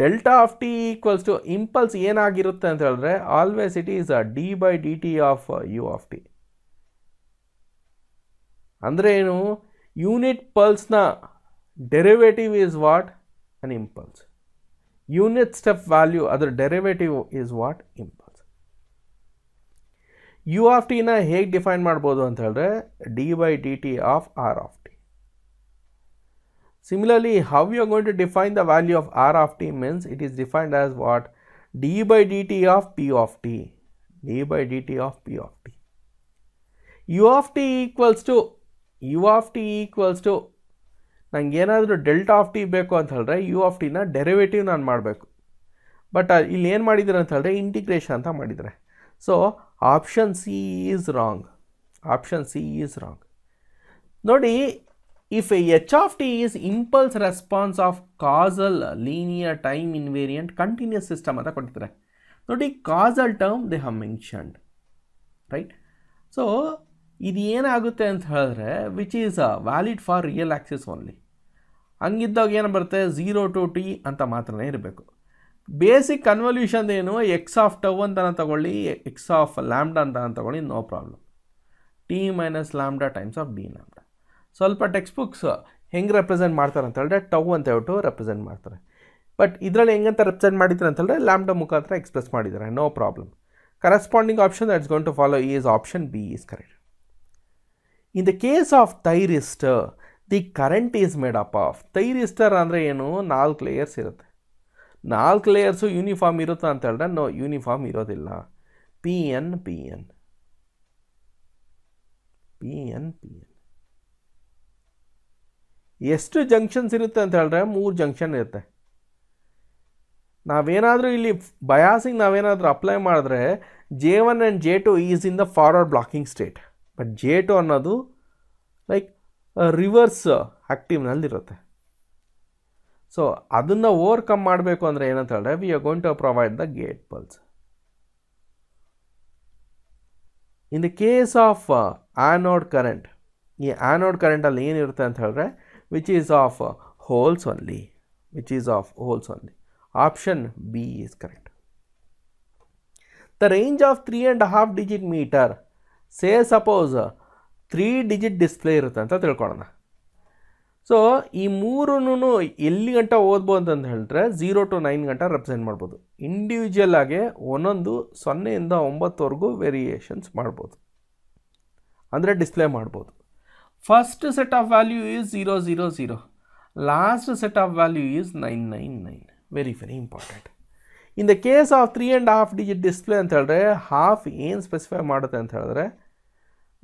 delta of t equals to impulse ಏನಾಗಿರುತ್ತೆ ಅಂತ ಹೇಳಿದ್ರೆ always it is a d by d t of u of t ಅಂದರೆ ಏನು ಯೂನಿಟ್ ಪಲ್ಸ್ನ derivative is what an impulse unit step value ಅದರ derivative is what impulse u of t ना हेग define माड़बोदो अंथ हल्रे, d by dt of r of t. Similarly, how we are going to define the value of r of t means, it is defined as what? d by dt of p of t, d by dt of p of t. u of t equals to, u of t equals to, नंग एनादरो delta of t बेको अंथ हल्रे, u of t ना derivative नान माड़बेको. But, इल्ल एन माड़ी दर अंथ हल्रे, integration अंथा माड़ी दर. So, option C is wrong option C is wrong ನೋಡಿ if h of t is impulse response of causal linear time invariant continuous system ಅಂತ ಕೊಟ್ಟಿದ್ದಾರೆ ನೋಡಿ causal term they hmm mentioned right so ಇದು ಏನಾಗುತ್ತೆ ಅಂತ ಹೇಳಿದ್ರೆ which is valid for real axis only ಹಂಗಿದ್ದಾಗ ಏನು ಬರುತ್ತೆ ಝೀರೋ ಟು ಟಿ ಅಂತ ಮಾತ್ರನೇ ಇರಬೇಕು ಬೇಸಿಕ್ ಕನ್ವಲ್ಯೂಷನ್ ಏನು ಎಕ್ಸ್ ಆಫ್ ಟವ್ ಅಂತ ತಗೊಳ್ಳಿ ಎಕ್ಸ್ ಆಫ್ ಲ್ಯಾಮ್ಡಾ ಅಂತ ತಗೊಳ್ಳಿ no problem t minus lambda times of d lambda ಸ್ವಲ್ಪ ಟೆಕ್ಸ್ಟ್ ಬುಕ್ಸ್ ಹೆಂಗೆ ರೆಪ್ರೆಸೆಂಟ್ ಮಾಡ್ತಾರೆ ಅಂತ ಟವ್ ಅಂತ ಹೇಳ್ಬಿಟ್ಟು ರೆಪ್ರೆಸೆಂಟ್ ಮಾಡ್ತಾರೆ ಬಟ್ ಇದರಲ್ಲಿ ಹೆಂಗಂತ ರೆಪ್ರೆಸೆಂಟ್ ಮಾಡಿದ್ದಾರೆ ಅಂತ ಹೇಳಿದ್ರೆ ಲ್ಯಾಮ್ಡಾ ಮುಖಾಂತರ ಎಕ್ಸ್ಪ್ರೆಸ್ ಮಾಡಿದ್ದಾರೆ no problem corresponding option that's going to follow is option B is correct in the case of thyristor the current is made up of thyristor ಅಂದರೆ ಏನು ನಾಲ್ಕು ಲೇಯರ್ಸ್ ಇರುತ್ತೆ ನಾಲ್ಕು ಲೇಯರ್ಸು ಯೂನಿಫಾರ್ಮ್ ಇರುತ್ತೆ ಅಂತ ಹೇಳಿದ್ರೆ ನೋ ಯೂನಿಫಾರ್ಮ್ ಇರೋದಿಲ್ಲ P N P N P N P N ಎಷ್ಟು ಜಂಕ್ಷನ್ಸ್ ಇರುತ್ತೆ ಅಂತ ಹೇಳಿದ್ರೆ ಮೂರು ಜಂಕ್ಷನ್ ಇರುತ್ತೆ ನಾವೇನಾದರೂ ಇಲ್ಲಿ ಬಯಾಸಿಂಗ್ ನಾವೇನಾದರೂ ಅಪ್ಲೈ ಮಾಡಿದ್ರೆ J one and J two is in the forward blocking state but J two ಅನ್ನೋದು ಲೈಕ್ ರಿವರ್ಸ್ ಇರುತ್ತೆ ಸೊ ಅದನ್ನು ಓವರ್ಕಮ್ ಮಾಡಬೇಕು ಅಂದರೆ ಏನಂತ ಹೇಳಿದ್ರೆ we are going to provide the gate pulse in the case of anode current ಈ anode ಕರೆಂಟಲ್ಲಿ ಏನಿರುತ್ತೆ ಅಂತ ಹೇಳಿದ್ರೆ which is of holes only which is of holes only option B is correct the range of three and half digit metre say suppose three digit display ಇರುತ್ತೆ ಅಂತ ತಿಳ್ಕೊಳ್ಳೋಣ so ಈ ಮೂರೂ ಎಲ್ಲಿ ಗಂಟ ಓದ್ಬೋದು ಅಂತ ಹೇಳಿದ್ರೆ ಝೀರೋ ಟು ನೈನ್ ಗಂಟ ರೆಪ್ರೆಸೆಂಟ್ ಮಾಡ್ಬೋದು ಇಂಡಿವಿಜುವಲ್ ಆಗಿ ಒಂದೊಂದು ಸೊನ್ನೆಯಿಂದ ಒಂಬತ್ತುವರೆಗೂ ವೇರಿಯೇಷನ್ಸ್ ಮಾಡ್ಬೋದು ಅಂದರೆ ಡಿಸ್ಪ್ಲೇ ಮಾಡ್ಬೋದು first set of value is zero zero zero last set of value is nine nine nine very very important in the case of three and half digit display ಅಂತ ಹೇಳಿದ್ರೆ half ಏನು specify ಮಾಡುತ್ತೆ ಅಂತ ಹೇಳಿದ್ರೆ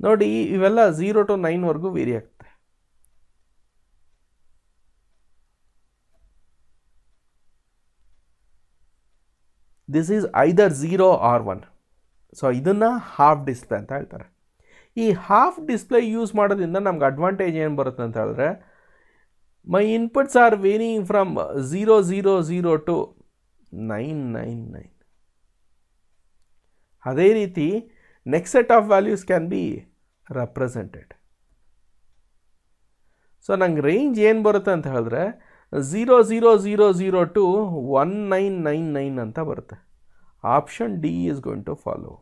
ನೋಡಿ ಇವೆಲ್ಲ zero to ನೈನ್ವರೆಗೂ vary ಆಗ್ತದೆ this is either zero or one so ಇದನ್ನು ಹಾಫ್ ಡಿಸ್ಪ್ಲೇ ಅಂತ ಹೇಳ್ತಾರೆ ಈ ಹಾಫ್ ಡಿಸ್ಪ್ಲೇ ಯೂಸ್ ಮಾಡೋದ್ರಿಂದ ನಮ್ಗೆ ಅಡ್ವಾಂಟೇಜ್ ಏನು ಬರುತ್ತೆ ಅಂತ ಹೇಳಿದ್ರೆ my inputs are varying from zero zero zero to nine nine nine ಅದೇ ರೀತಿ next set of values can be represented so ನಂಗೆ ರೇಂಜ್ ಏನು ಬರುತ್ತೆ ಅಂತ ಹೇಳಿದ್ರೆ zero zero zero zero to one nine nine nine ಅಂತ ಬರುತ್ತೆ option D is going to follow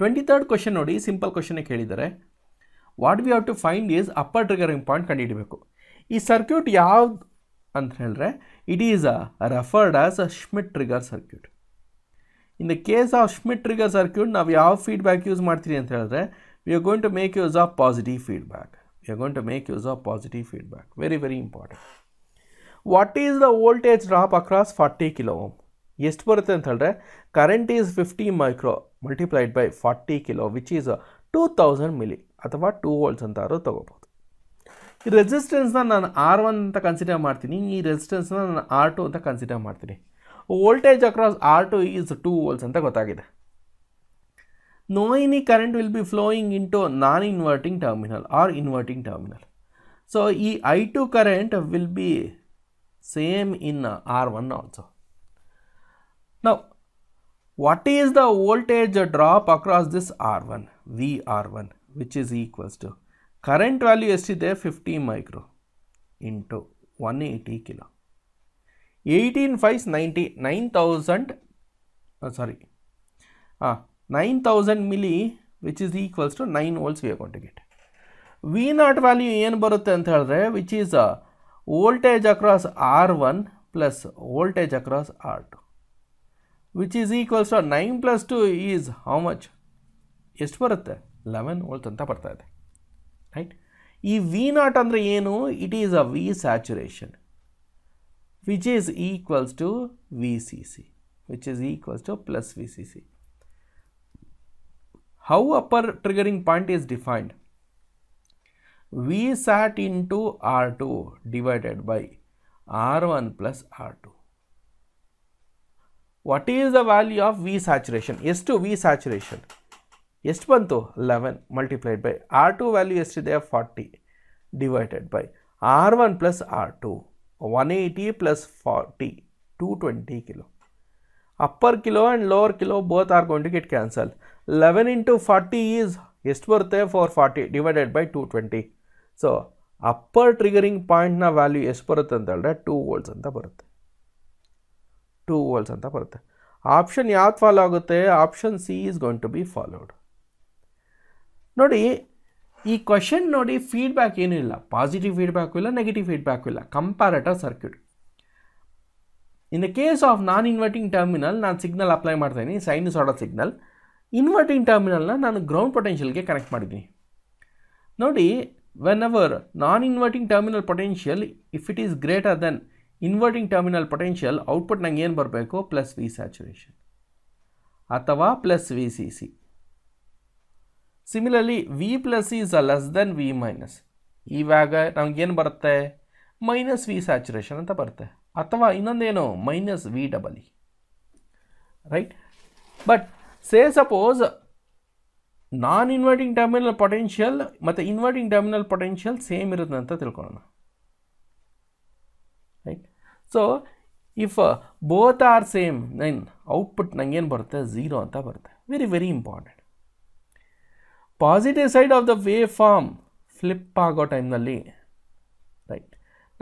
twenty third question ನೋಡಿ ಸಿಂಪಲ್ ಕ್ವಶನ್ನೇ ಕೇಳಿದ್ದಾರೆ what we have to find is upper triggering point ಕಂಡುಹಿಡಬೇಕು ಈ ಸರ್ಕ್ಯೂಟ್ ಯಾವ್ದು ಅಂತ ಹೇಳಿದ್ರೆ it is a referred as a Schmitt trigger circuit in the case of Schmitt trigger circuit ನಾವು ಯಾವ ಫೀಡ್ಬ್ಯಾಕ್ ಯೂಸ್ ಮಾಡ್ತೀರಿ ಅಂತ ಹೇಳಿದ್ರೆ we are going to make use of positive feedback you going make use use positive feedback very very important what is the the drop across forty kilo kilo ಎಷ್ಟು ಬರುತ್ತೆ ಅಂತ ಹೇಳಿದ್ರೆ current is fifty micro multiplied by forty kilo which is two thousand milli ಅಥವಾ two volts ಅಂತಾದ್ರೂ ತೊಗೋಬೋದು ಈ ರೆಸಿಸ್ಟೆನ್ಸ್ನ ನಾನು ಆರ್ ಒನ್ ಅಂತ ಕನ್ಸಿಡರ್ ಮಾಡ್ತೀನಿ ಈ ರೆಸಿಸ್ಟೆನ್ಸ್ನ ನಾನು ಆರ್ ಟು ಅಂತ ಕನ್ಸಿಡರ್ ಮಾಡ್ತೀನಿ voltage across R two is two volts ಅಂತ ಗೊತ್ತಾಗಿದೆ no any current will be flowing into non-inverting terminal or inverting terminal. So, E I2 current will be same in R1 also. Now, what is the voltage drop across this R1, VR1 which is equals to current value is there 50 micro into 180 kilo. 18 5 90, 9000 uh, sorry ah, 9000 milli milli which is equals to nine we are V naught value ಏನು ಬರುತ್ತೆ ಅಂತ ಹೇಳಿದ್ರೆ which is voltage across R one plus voltage across R two which is equals to nine plus two is how much ಎಷ್ಟು ಬರುತ್ತೆ eleven volt ಅಂತ ಬರ್ತಾ ಇದೆ right ಈ ವಿ ನಾಟ್ ಅಂದರೆ ಏನು it is a V saturation which is equals to V C C which is equals to plus V C C how upper triggering point is defined v sat into r2 divided by r1 plus r2 what is the value of v saturation s2 v saturation s1 to 11 multiplied by r2 value S is there 40 divided by r1 plus r2 180 plus 40 220 kilo upper kilo and lower kilo both are going to get cancelled eleven into forty is ಎಷ್ಟು ಬರುತ್ತೆ four forty divided by two twenty so upper triggering ಪಾಯಿಂಟ್ನ value ಎಷ್ಟು ಬರುತ್ತೆ ಅಂತ ಹೇಳಿದ್ರೆ two volts ಅಂತ ಬರುತ್ತೆ two volts ಅಂತ ಬರುತ್ತೆ ಆಪ್ಷನ್ ಯಾವ್ದು ಫಾಲೋ ಆಗುತ್ತೆ option C is going to be followed ನೋಡಿ ಈ ಕ್ವಶನ್ ನೋಡಿ ಫೀಡ್ಬ್ಯಾಕ್ ಏನೂ ಇಲ್ಲ ಪಾಸಿಟಿವ್ ಫೀಡ್ಬ್ಯಾಕು ಇಲ್ಲ ನೆಗೆಟಿವ್ ಫೀಡ್ಬ್ಯಾಕು ಇಲ್ಲ comparator circuit in the case of non inverting terminal ನಾನು ಸಿಗ್ನಲ್ ಅಪ್ಲೈ ಮಾಡ್ತಾಯಿದ್ದೀನಿ ಸೈನ್ಸ್ ಸಿಗ್ನಲ್ ಇನ್ವರ್ಟಿಂಗ್ ಟರ್ಮಿನಲ್ನ ನಾನು ಗ್ರೌಂಡ್ ಪೊಟೆನ್ಷಿಯಲ್ಗೆ ಕನೆಕ್ಟ್ ಮಾಡಿದ್ದೀನಿ ನೋಡಿ when our non inverting terminal potential if it is greater than inverting terminal potential output ನಂಗೆ ಏನು ಬರಬೇಕು ಪ್ಲಸ್ ವಿ ಸ್ಯಾಚುರೇಷನ್ ಅಥವಾ plus V C C similarly V plus is a less than V minus ಇವಾಗ ನಮಗೇನು ಬರುತ್ತೆ minus V saturation ಅಂತ ಬರುತ್ತೆ ಅಥವಾ ಇನ್ನೊಂದೇನು minus V double E right but say suppose non inverting terminal potential ಮತ್ತು ಇನ್ವರ್ಟಿಂಗ್ ಟರ್ಮಿನಲ್ ಪೊಟೆನ್ಷಿಯಲ್ ಸೇಮ್ ಇರುತ್ತೆ ಅಂತ ತಿಳ್ಕೊಳ್ಳೋಣ right so if both are same nine output ನಂಗೇನು ಬರುತ್ತೆ ಝೀರೋ ಅಂತ ಬರುತ್ತೆ very very important positive side of the waveform flip ಆಗೋ ಟೈಮ್ನಲ್ಲಿ ರೈಟ್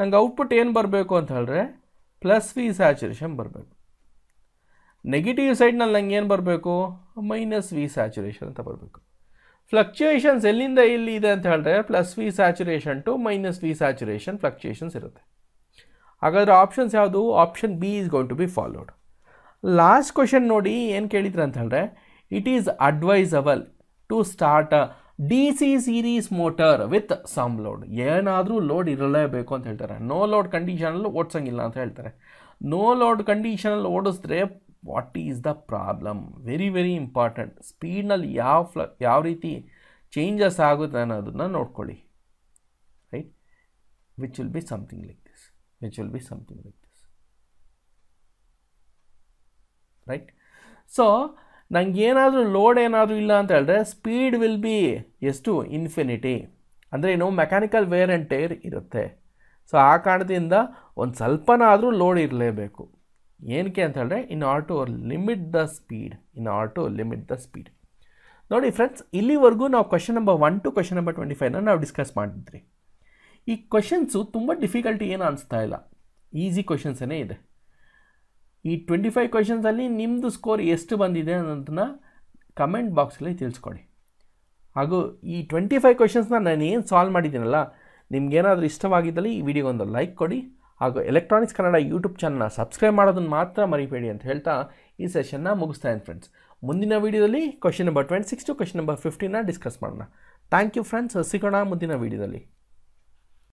ನಂಗೆ ಔಟ್ಪುಟ್ ಏನು ಬರಬೇಕು ಅಂತ ಹೇಳಿದ್ರೆ ಪ್ಲಸ್ ವಿ ಸ್ಯಾಚುರೇಷನ್ ಬರಬೇಕು ನೆಗೆಟಿವ್ ಸೈಡ್ನಲ್ಲಿ ನಂಗೆ ಏನು ಬರಬೇಕು ಮೈನಸ್ ವಿ ಸ್ಯಾಚುರೇಷನ್ ಅಂತ ಬರಬೇಕು ಫ್ಲಕ್ಚುಯೇಷನ್ಸ್ ಎಲ್ಲಿಂದ ಇಲ್ಲಿ ಇದೆ ಅಂತ ಹೇಳಿದ್ರೆ plus V saturation to minus V saturation fluctuations ಇರುತ್ತೆ ಹಾಗಾದರೆ ಆಪ್ಷನ್ಸ್ ಯಾವುದು option B is going to be followed last question ನೋಡಿ ಏನು ಕೇಳಿದ್ರು ಅಂತ ಹೇಳಿದ್ರೆ it is advisable to start a D C series motor with some load ಏನಾದರೂ load ಇರಲೇಬೇಕು ಅಂತ ಹೇಳ್ತಾರೆ ನೋ ಲೋಡ್ ಕಂಡೀಷನಲ್ಲಿ ಓಡಿಸಂಗಿಲ್ಲ ಅಂತ ಹೇಳ್ತಾರೆ ನೋ ಲೋಡ್ ಕಂಡೀಷನಲ್ಲಿ ಓಡಿಸಿದ್ರೆ what is the problem very very important ಸ್ಪೀಡ್ನಲ್ಲಿ ಯಾವ ಫ್ಲ ಯಾವ ರೀತಿ ಚೇಂಜಸ್ ಆಗುತ್ತೆ ಅನ್ನೋದನ್ನು ನೋಡ್ಕೊಳ್ಳಿ right which will be something like this which will be something like this right so ನನಗೇನಾದರೂ ಲೋಡ್ ಏನಾದರೂ ಇಲ್ಲ ಅಂತ ಹೇಳಿದ್ರೆ ಸ್ಪೀಡ್ ವಿಲ್ ಬಿ ಎಷ್ಟು ಇನ್ಫಿನಿಟಿ ಅಂದರೆ ಏನು ಮೆಕ್ಯಾನಿಕಲ್ ವೇರ್ ಆ್ಯಂಡ್ ಇರುತ್ತೆ ಸೊ ಆ ಕಾರಣದಿಂದ ಒಂದು ಸ್ವಲ್ಪನಾದರೂ ಲೋಡ್ ಇರಲೇಬೇಕು ಏನಕ್ಕೆ ಅಂತ ಹೇಳಿದ್ರೆ ಇನ್ R to limit the speed in R to limit the speed ನೋಡಿ ಫ್ರೆಂಡ್ಸ್ ಇಲ್ಲಿವರೆಗೂ ನಾವು question number one to question number twenty ಫೈವ್ನ ನಾವು ಡಿಸ್ಕಸ್ ಮಾಡಿದ್ರಿ ಈ ಕ್ವಶನ್ಸು ತುಂಬ ಡಿಫಿಕಲ್ಟಿ ಏನು ಅನಿಸ್ತಾ ಇಲ್ಲ ಈಸಿ ಕ್ವಶನ್ಸೇ ಇದೆ ಈ ಟ್ವೆಂಟಿ ಫೈವ್ ಕ್ವಶನ್ಸಲ್ಲಿ ನಿಮ್ಮದು ಸ್ಕೋರ್ ಎಷ್ಟು ಬಂದಿದೆ ಅನ್ನೋದನ್ನ ಕಮೆಂಟ್ ಬಾಕ್ಸಲ್ಲಿ ತಿಳಿಸ್ಕೊಡಿ ಹಾಗೂ ಈ ಟ್ವೆಂಟಿ ಫೈವ್ ಕ್ವಶನ್ಸ್ನ ನಾನು ಏನು ಸಾಲ್ವ್ ಮಾಡಿದ್ದೀನಲ್ಲ ನಿಮ್ಗೇನಾದರೂ ಇಷ್ಟವಾಗಿದ್ದಲ್ಲಿ ಈ ಒಂದು ಲೈಕ್ ಕೊಡಿ ಹಾಗೂ ಎಲೆಕ್ಟ್ರಾನಿಕ್ಸ್ ಕನ್ನಡ ಯೂಟ್ಯೂಬ್ ಚಾನಲ್ನ ಸಬ್ಸ್ಕ್ರೈಬ್ ಮಾಡೋದನ್ನು ಮಾತ್ರ ಮರಿಬೇಡಿ ಅಂತ ಹೇಳ್ತಾ ಈ ಸೆಷನ್ನ ಮುಗಿಸ್ತಾ ಇದ್ದೀನಿ ಫ್ರೆಂಡ್ಸ್ ಮುಂದಿನ ವೀಡಿಯೋದಲ್ಲಿ question number twenty six to question number ಫಿಫ್ಟೀನ ಡಿಸ್ಕಸ್ ಮಾಡೋಣ ಥ್ಯಾಂಕ್ ಯು ಫ್ರೆಂಡ್ಸ್ ಸಿಗೋಣ ಮುಂದಿನ ವೀಡಿಯೋದಲ್ಲಿ